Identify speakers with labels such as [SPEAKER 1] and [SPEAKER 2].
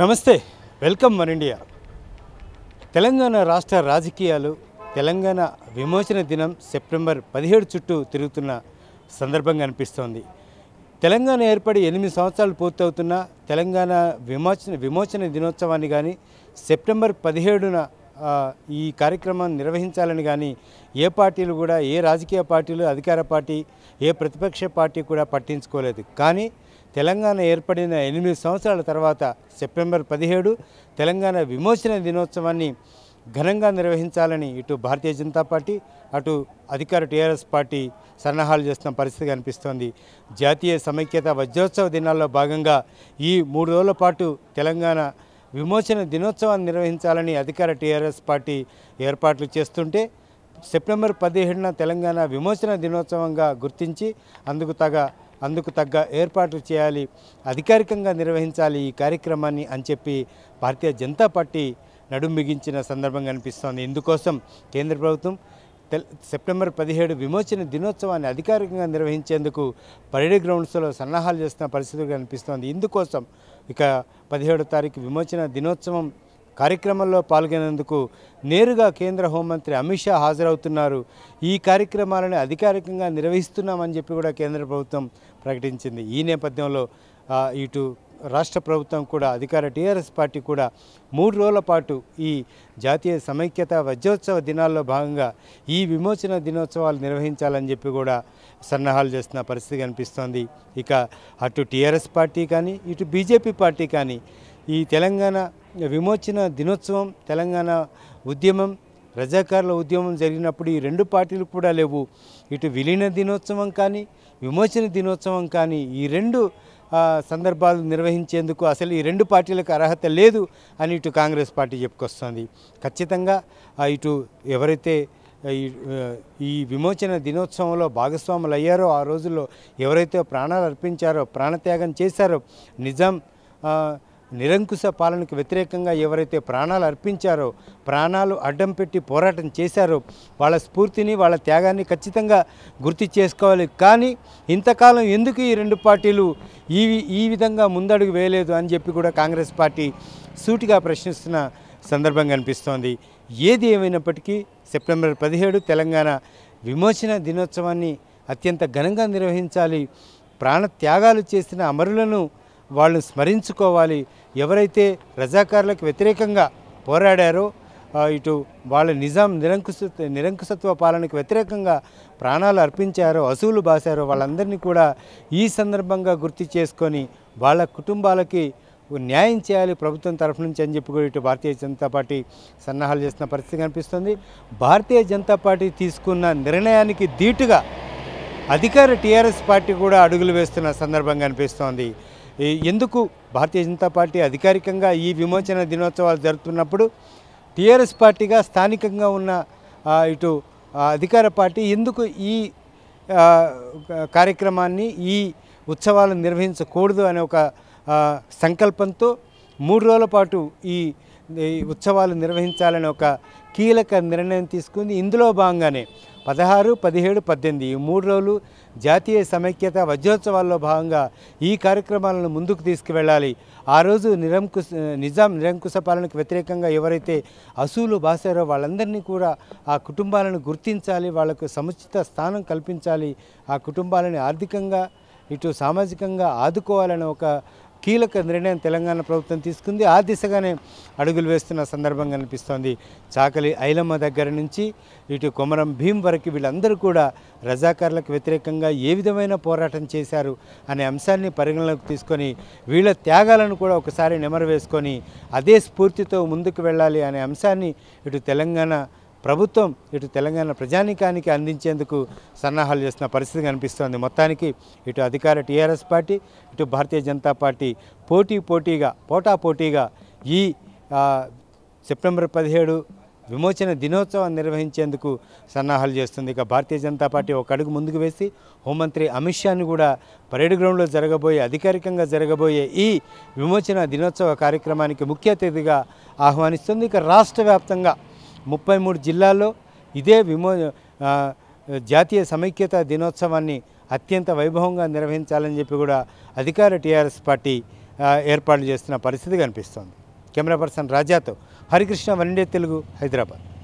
[SPEAKER 1] నమస్తే welcome one India Telangana రాష్ట్ర రాజకీయాలు తెలంగాణ విమోచన దినం సెప్టెంబర్ పదిహేడు చుట్టూ తిరుగుతున్న సందర్భంగా అనిపిస్తోంది తెలంగాణ ఏర్పడి ఎనిమిది సంవత్సరాలు పూర్తవుతున్న తెలంగాణ విమోచన విమోచన దినోత్సవాన్ని కానీ సెప్టెంబర్ పదిహేడున ఈ కార్యక్రమం నిర్వహించాలని కానీ ఏ పార్టీలు కూడా ఏ రాజకీయ పార్టీలు అధికార పార్టీ ఏ ప్రతిపక్ష పార్టీ కూడా పట్టించుకోలేదు కానీ తెలంగాణ ఏర్పడిన ఎనిమిది సంవత్సరాల తర్వాత సెప్టెంబర్ పదిహేడు తెలంగాణ విమోచన దినోత్సవాన్ని ఘనంగా నిర్వహించాలని ఇటు భారతీయ జనతా పార్టీ అటు అధికార టీఆర్ఎస్ పార్టీ సన్నాహాలు చేస్తున్న పరిస్థితి కనిపిస్తోంది జాతీయ సమైక్యత వజ్రోత్సవ దినాల్లో భాగంగా ఈ మూడు రోజుల పాటు తెలంగాణ విమోచన దినోత్సవాన్ని నిర్వహించాలని అధికార టీఆర్ఎస్ పార్టీ ఏర్పాట్లు చేస్తుంటే సెప్టెంబర్ పదిహేడున తెలంగాణ విమోచన దినోత్సవంగా గుర్తించి అందుకు తగ అందుకు తగ్గ ఏర్పాట్లు చేయాలి అధికారికంగా నిర్వహించాలి ఈ కార్యక్రమాన్ని అని చెప్పి భారతీయ జనతా పార్టీ నడుం బిగించిన సందర్భంగా కనిపిస్తోంది ఇందుకోసం కేంద్ర ప్రభుత్వం సెప్టెంబర్ పదిహేడు విమోచన దినోత్సవాన్ని అధికారికంగా నిర్వహించేందుకు పరేడ్ గ్రౌండ్స్లో సన్నాహాలు చేస్తున్న పరిస్థితులు కనిపిస్తోంది ఇందుకోసం ఇక పదిహేడో తారీఖు విమోచన దినోత్సవం కార్యక్రమంలో పాల్గొనేందుకు నేరుగా కేంద్ర హోంమంత్రి అమిత్ షా హాజరవుతున్నారు ఈ కార్యక్రమాలను అధికారికంగా నిర్వహిస్తున్నామని చెప్పి కూడా కేంద్ర ప్రభుత్వం ప్రకటించింది ఈ నేపథ్యంలో ఇటు రాష్ట్ర ప్రభుత్వం కూడా అధికార టీఆర్ఎస్ పార్టీ కూడా మూడు రోజుల పాటు ఈ జాతీయ సమైక్యత వజ్రోత్సవ దినాల్లో భాగంగా ఈ విమోచన దినోత్సవాలు నిర్వహించాలని చెప్పి కూడా సన్నాహాలు చేస్తున్న పరిస్థితి కనిపిస్తోంది ఇక అటు టీఆర్ఎస్ పార్టీ కానీ ఇటు బీజేపీ పార్టీ కానీ ఈ తెలంగాణ విమోచన దినోత్సవం తెలంగాణ ఉద్యమం రజాకారుల ఉద్యమం జరిగినప్పుడు ఈ రెండు పార్టీలు కూడా లేవు ఇటు విలీన దినోత్సవం కానీ విమోచన దినోత్సవం కానీ ఈ రెండు సందర్భాలు నిర్వహించేందుకు అసలు ఈ రెండు పార్టీలకు అర్హత లేదు అని ఇటు కాంగ్రెస్ పార్టీ చెప్పుకొస్తుంది ఖచ్చితంగా ఇటు ఎవరైతే ఈ విమోచన దినోత్సవంలో భాగస్వాములు అయ్యారో ఆ రోజుల్లో ఎవరైతే ప్రాణాలు అర్పించారో ప్రాణత్యాగం చేశారో నిజాం నిరంకుశ పాలనకు వ్యతిరేకంగా ఎవరైతే ప్రాణాలు అర్పించారో ప్రాణాలు అడ్డం పెట్టి పోరాటం చేశారో వాళ్ళ స్ఫూర్తిని వాళ్ళ త్యాగాన్ని ఖచ్చితంగా గుర్తు చేసుకోవాలి కానీ ఇంతకాలం ఎందుకు ఈ రెండు పార్టీలు ఈ ఈ విధంగా ముందడుగు వేయలేదు అని చెప్పి కూడా కాంగ్రెస్ పార్టీ సూటిగా ప్రశ్నిస్తున్న సందర్భంగా అనిపిస్తోంది ఏది ఏమైనప్పటికీ సెప్టెంబర్ పదిహేడు తెలంగాణ విమోచన దినోత్సవాన్ని అత్యంత ఘనంగా నిర్వహించాలి ప్రాణ త్యాగాలు చేసిన అమరులను వాళ్ళు స్మరించుకోవాలి ఎవరైతే రజాకారులకు వ్యతిరేకంగా పోరాడారో ఇటు వాళ్ళ నిజాం నిరంకుశ నిరంకుశత్వ పాలనకు వ్యతిరేకంగా ప్రాణాలు అర్పించారో అసువులు బాసారో వాళ్ళందరినీ కూడా ఈ సందర్భంగా గుర్తు చేసుకొని వాళ్ళ కుటుంబాలకి న్యాయం చేయాలి ప్రభుత్వం తరఫు నుంచి అని చెప్పి కూడా ఇటు భారతీయ జనతా పార్టీ సన్నాహాలు చేస్తున్న పరిస్థితి కనిపిస్తుంది భారతీయ జనతా పార్టీ తీసుకున్న నిర్ణయానికి ధీటుగా అధికార టీఆర్ఎస్ పార్టీ కూడా అడుగులు వేస్తున్న సందర్భం కనిపిస్తోంది ఎందుకు భారతీయ జనతా పార్టీ అధికారికంగా ఈ విమోచన దినోత్సవాలు జరుపుతున్నప్పుడు టీఆర్ఎస్ పార్టీగా స్థానికంగా ఉన్న ఇటు అధికార పార్టీ ఎందుకు ఈ కార్యక్రమాన్ని ఈ ఉత్సవాలను నిర్వహించకూడదు అనే ఒక సంకల్పంతో మూడు రోజుల పాటు ఈ ఉత్సవాలు నిర్వహించాలనే ఒక కీలక నిర్ణయం తీసుకుంది ఇందులో భాగంగానే పదహారు పదిహేడు పద్దెనిమిది ఈ మూడు రోజులు జాతీయ సమైక్యత వజ్రోత్సవాల్లో భాగంగా ఈ కార్యక్రమాలను ముందుకు తీసుకువెళ్ళాలి ఆ రోజు నిరంకుశ నిజాం నిరంకుశ పాలనకు వ్యతిరేకంగా ఎవరైతే అసూలు బాసారో వాళ్ళందరినీ కూడా ఆ కుటుంబాలను గుర్తించాలి వాళ్లకు సముచిత స్థానం కల్పించాలి ఆ కుటుంబాలని ఆర్థికంగా ఇటు సామాజికంగా ఆదుకోవాలని ఒక కీలక నిర్ణయం తెలంగాణ ప్రభుత్వం తీసుకుంది ఆ దిశగానే అడుగులు వేస్తున్న సందర్భంగా అనిపిస్తోంది చాకలి ఐలమ్మ దగ్గర నుంచి ఇటు కొమరం భీం వరకు వీళ్ళందరూ కూడా రజాకారులకు వ్యతిరేకంగా ఏ విధమైన పోరాటం చేశారు అనే అంశాన్ని పరిగణలోకి తీసుకొని వీళ్ళ త్యాగాలను కూడా ఒకసారి నెమరు వేసుకొని అదే స్ఫూర్తితో ముందుకు వెళ్ళాలి అనే అంశాన్ని ఇటు తెలంగాణ ప్రభుత్వం ఇటు తెలంగాణ ప్రజానికానికి అందించేందుకు సన్నాహాలు చేస్తున్న పరిస్థితి కనిపిస్తోంది మొత్తానికి ఇటు అధికార టీఆర్ఎస్ పార్టీ ఇటు భారతీయ జనతా పార్టీ పోటీ పోటీగా పోటా పోటీగా ఈ సెప్టెంబర్ పదిహేడు విమోచన దినోత్సవం నిర్వహించేందుకు సన్నాహాలు చేస్తుంది ఇక భారతీయ జనతా పార్టీ ఒక అడుగు ముందుకు వేసి హోంమంత్రి అమిత్ షాను కూడా పరేడ్ గ్రౌండ్లో జరగబోయే అధికారికంగా జరగబోయే ఈ విమోచన దినోత్సవ కార్యక్రమానికి ముఖ్య అతిథిగా ఆహ్వానిస్తుంది ఇక రాష్ట్ర వ్యాప్తంగా ముప్పై మూడు జిల్లాల్లో ఇదే విమో జాతీయ సమైక్యత దినోత్సవాన్ని అత్యంత వైభవంగా నిర్వహించాలని చెప్పి కూడా అధికార టీఆర్ఎస్ పార్టీ ఏర్పాట్లు చేస్తున్న పరిస్థితి కనిపిస్తోంది కెమెరా పర్సన్ రాజాతో హరికృష్ణ వన్డే తెలుగు హైదరాబాద్